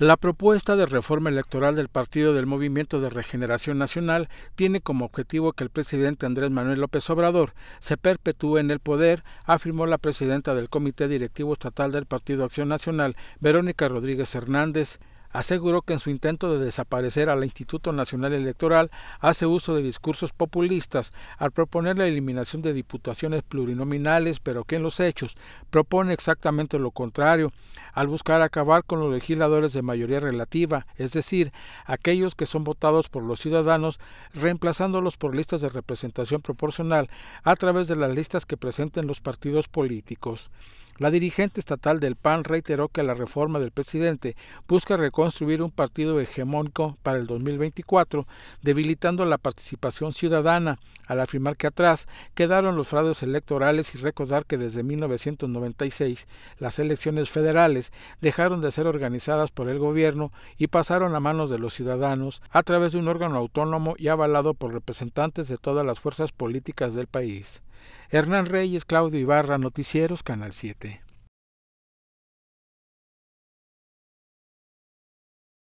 La propuesta de reforma electoral del Partido del Movimiento de Regeneración Nacional tiene como objetivo que el presidente Andrés Manuel López Obrador se perpetúe en el poder, afirmó la presidenta del Comité Directivo Estatal del Partido Acción Nacional, Verónica Rodríguez Hernández aseguró que en su intento de desaparecer al Instituto Nacional Electoral hace uso de discursos populistas al proponer la eliminación de diputaciones plurinominales, pero que en los hechos propone exactamente lo contrario, al buscar acabar con los legisladores de mayoría relativa, es decir, aquellos que son votados por los ciudadanos, reemplazándolos por listas de representación proporcional a través de las listas que presenten los partidos políticos. La dirigente estatal del PAN reiteró que la reforma del presidente busca construir un partido hegemónico para el 2024, debilitando la participación ciudadana al afirmar que atrás quedaron los fraudes electorales y recordar que desde 1996 las elecciones federales dejaron de ser organizadas por el gobierno y pasaron a manos de los ciudadanos a través de un órgano autónomo y avalado por representantes de todas las fuerzas políticas del país. Hernán Reyes, Claudio Ibarra, Noticieros, Canal 7.